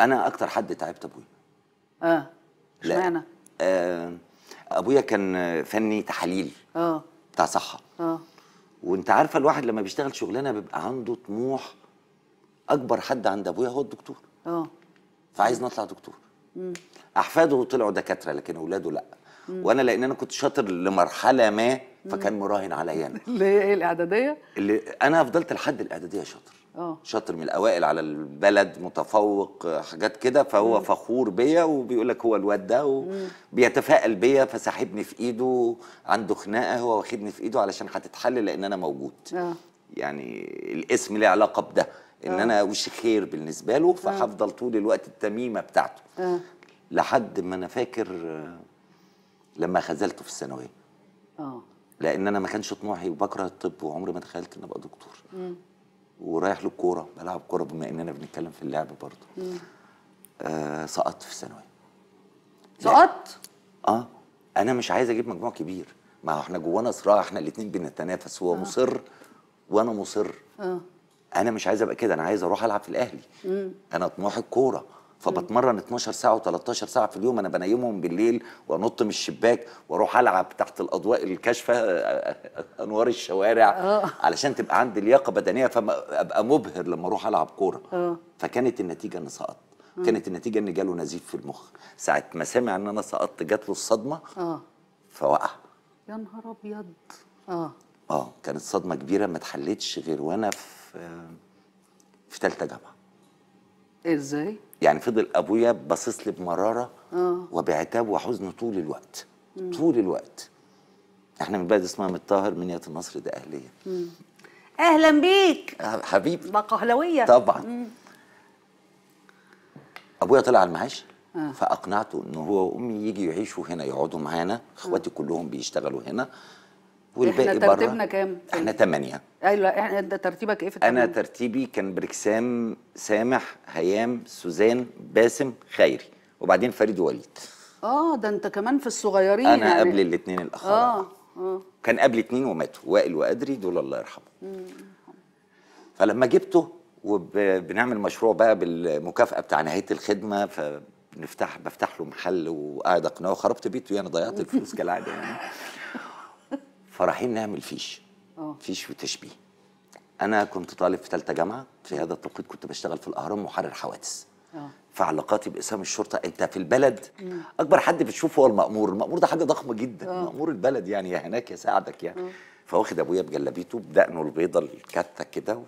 انا اكتر حد تعبت ابويا اه اشمعنى آه ابويا كان فني تحاليل اه بتاع صحه اه وانت عارفه الواحد لما بيشتغل شغلانه بيبقى عنده طموح اكبر حد عند ابويا هو الدكتور اه فعايز نطلع دكتور احفاده طلعوا دكاتره لكن اولاده لا وانا لان انا كنت شاطر لمرحله ما فكان مراهن عليا انا اللي هي ايه الاعداديه اللي انا فضلت لحد الاعداديه شاطر اه شاطر من الاوائل على البلد متفوق حاجات كده فهو مم. فخور بيا وبيقول لك هو الواد ده وبيتفائل بيا فساحبني في ايده عنده خناقه هو واخدني في ايده علشان هتتحل لان انا موجود اه يعني الاسم ليه علاقه بده ان آه. انا وش خير بالنسبه له آه. فهفضل طول الوقت التميمه بتاعته أوه. لحد ما انا فاكر لما خذلته في الثانويه اه لان انا ما كانش طموحي وبكره الطب وعمري ما تخيلت ان ابقى دكتور مم. ورايح للكوره بلعب كوره بما اننا بنتكلم في اللعب برضه آه سقطت في الثانويه سقطت اه انا مش عايز اجيب مجموع كبير ما احنا جوانا صراع احنا الاثنين بنتنافس هو آه. مصر وانا مصر آه. انا مش عايز ابقى كده انا عايز اروح العب في الاهلي مم. انا طموحي الكوره فبتمرن 12 ساعه و13 ساعه في اليوم انا بنيمهم بالليل وانط من الشباك واروح العب تحت الاضواء الكاشفه انوار الشوارع أوه. علشان تبقى عندي لياقه بدنيه فابقى مبهر لما اروح العب كوره آه. فكانت النتيجه ان سقطت كانت النتيجه ان جاله نزيف في المخ ساعه ما سمع ان انا سقطت جات له الصدمه اه فوقع يا نهار ابيض اه اه كانت صدمه كبيره ما اتحلتش غير وانا في آه، في ثالثه جامعه ازاي؟ يعني فضل ابويا باصص لي بمراره آه. وبعتاب وحزن طول الوقت مم. طول الوقت احنا من بلد اسمها من منية النصر ده اهليه مم. اهلا بيك آه، حبيبي ما قهلويه طبعا مم. ابويا طلع على المعاش آه. فاقنعته ان هو وامي يجي يعيشوا هنا يقعدوا معانا اخواتي آه. كلهم بيشتغلوا هنا والباقي احنا ترتيبنا كام؟ احنا ثمانية ايوه انت ترتيبك ايه في التمانية؟ انا ترتيبي كان بركسام سامح هيام سوزان باسم خيري وبعدين فريد ووليد اه ده انت كمان في الصغيرين انا يعني. قبل الاثنين الاخرين اه اه كان قبل اثنين وماتوا وائل وادري دول الله يرحمه فلما جبته وبنعمل مشروع بقى بالمكافاه بتاع نهايه الخدمه فنفتح بفتح له محل وقاعد اقنعه خربت بيته يعني ضيعت الفلوس كالعاده يعني فرايحين نعمل فيش أوه. فيش وتشبيه انا كنت طالب في ثالثه جامعه في هذا التوقيت كنت بشتغل في الاهرام محرر حوادث اه. فعلاقاتي باسام الشرطه انت في البلد مم. اكبر حد بتشوفه هو المامور المامور ده حاجه ضخمه جدا أوه. مامور البلد يعني يا هناك يا ساعدك يعني اه. فواخد ابويا بجلابيته بدقنه البيضه الكاته كده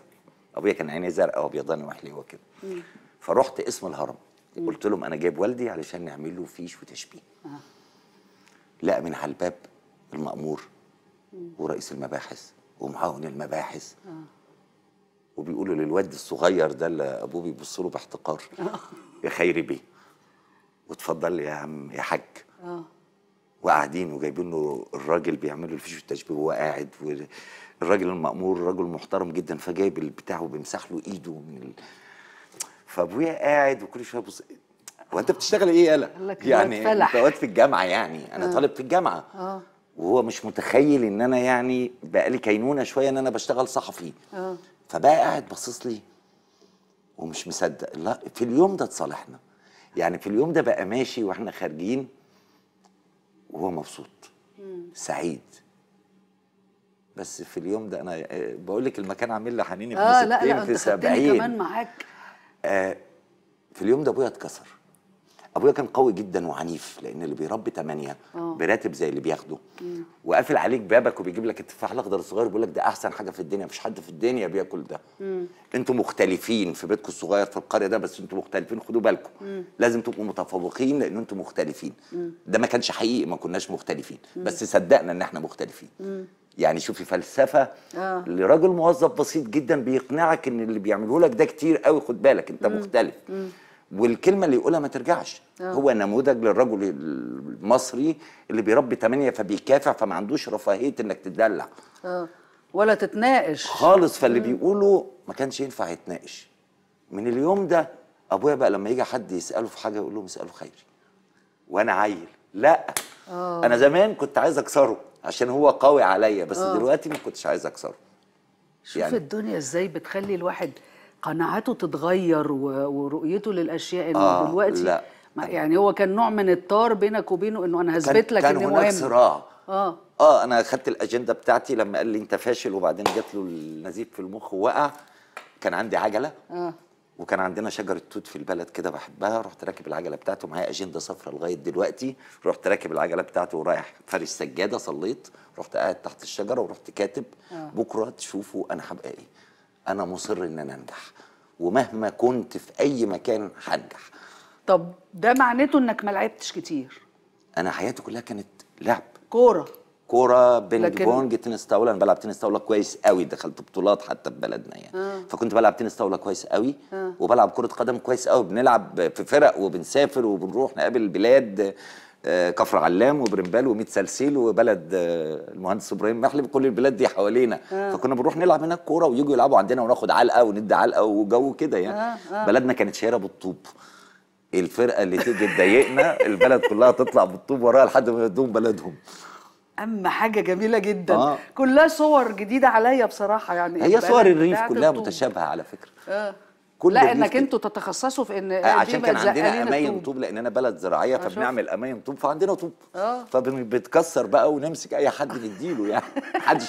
ابويا كان عينيه زرقاء وابيضاني هو كده فرحت اسم الهرم مم. قلت لهم انا جايب والدي علشان نعمل له فيش وتشبيه آه. لا من على الباب المامور ورئيس المباحث ومعاون المباحث آه. وبيقولوا للواد الصغير ده اللي ابوه بيبص له باحتقار آه. يا خيري بيه واتفضل يا عم يا حاج آه. وقاعدين وجايبين له الراجل بيعمل له الفيش التشبيه وهو قاعد والراجل المأمور راجل محترم جدا فجايب البتاع وبيمسح له ايده من ال... فابويا قاعد وكل شويه بص وانت بتشتغل ايه يالا؟ يعني انت واد في الجامعه يعني انا آه. طالب في الجامعه آه. وهو مش متخيل ان انا يعني بقى لي كينونه شويه ان انا بشتغل صحفي اه فبقى قاعد باصص لي ومش مصدق لا في اليوم ده اتصالحنا يعني في اليوم ده بقى ماشي واحنا خارجين وهو مبسوط مم. سعيد بس في اليوم ده انا آه، بقول لك المكان عامل لي حنين 70 آه لا لا في 70 كمان معاك آه في اليوم ده ابويا اتكسر ابويا كان قوي جدا وعنيف لان اللي بيربي ثمانيه آه. براتب زي اللي بياخده وقافل عليك بابك وبيجيب لك التفاح الاخضر الصغير بيقول لك ده احسن حاجه في الدنيا مفيش حد في الدنيا بياكل ده انتوا مختلفين في بيتكم الصغير في القريه ده بس انتوا مختلفين خدوا بالكم لازم تبقوا متفوقين لان انتوا مختلفين مم. ده ما كانش حقيقي ما كناش مختلفين مم. بس صدقنا ان احنا مختلفين مم. يعني شوفي فلسفه آه. لراجل موظف بسيط جدا بيقنعك ان اللي بيعمله لك ده كتير قوي خد بالك انت مختلف مم. والكلمه اللي يقولها ما ترجعش أوه. هو نموذج للرجل المصري اللي بيربي ثمانيه فبيكافح فما عندوش رفاهيه انك تدلع اه ولا تتناقش خالص فاللي بيقوله ما كانش ينفع يتناقش من اليوم ده ابويا بقى لما يجي حد يساله في حاجه يقول له اساله خيري وانا عيل لا أوه. انا زمان كنت عايز اكسره عشان هو قوي عليا بس أوه. دلوقتي ما كنتش عايز اكسره شوف يعني الدنيا ازاي بتخلي الواحد قناعاته تتغير ورؤيته للاشياء انه آه دلوقتي لا يعني هو كان نوع من الطار بينك وبينه انه انا هثبت لك كان هناك صراع اه اه انا اخذت الاجنده بتاعتي لما قال لي انت فاشل وبعدين جات له النزيف في المخ ووقع كان عندي عجله اه وكان عندنا شجره توت في البلد كده بحبها رحت راكب العجله بتاعته معايا اجنده صفراء لغايه دلوقتي رحت راكب العجله بتاعته ورايح فارس سجاده صليت رحت قاعد تحت الشجره ورحت كاتب آه. بكره تشوفوا انا هبقى ايه انا مصر ان انا انجح ومهما كنت في اي مكان هنجح طب ده معناته انك ما لعبتش كتير انا حياتي كلها كانت لعب كوره كوره بينج لكن... بونج تنس طاوله انا بلعب تنس طاوله كويس قوي دخلت بطولات حتى في بلدنا يعني آه. فكنت بلعب تنس طاوله كويس قوي آه. وبلعب كره قدم كويس قوي بنلعب في فرق وبنسافر وبنروح نقابل بلاد آه، كفر علام وبرمبال وميت سلسيل وبلد آه، المهندس ابراهيم محلب كل البلاد دي حوالينا آه. فكنا بنروح نلعب هناك كوره ويجوا يلعبوا عندنا وناخد علقه وندي علقه وجو كده يعني آه. آه. بلدنا كانت شهيره بالطوب الفرقه اللي تيجي تضايقنا البلد كلها تطلع بالطوب وراها لحد ما يدوهم بلدهم اما حاجه جميله جدا آه. كلها صور جديده عليا بصراحه يعني هي صور الريف كلها متشابهه على فكره آه. كل لا انك انتوا تتخصصوا في ان آه، عشان كان آه، عندنا اماين طوب لان انا بلد زراعيه آه، فبنعمل اماين طوب فعندنا طوب اه فبنتكسر بقى ونمسك اي حد نديله يعني حد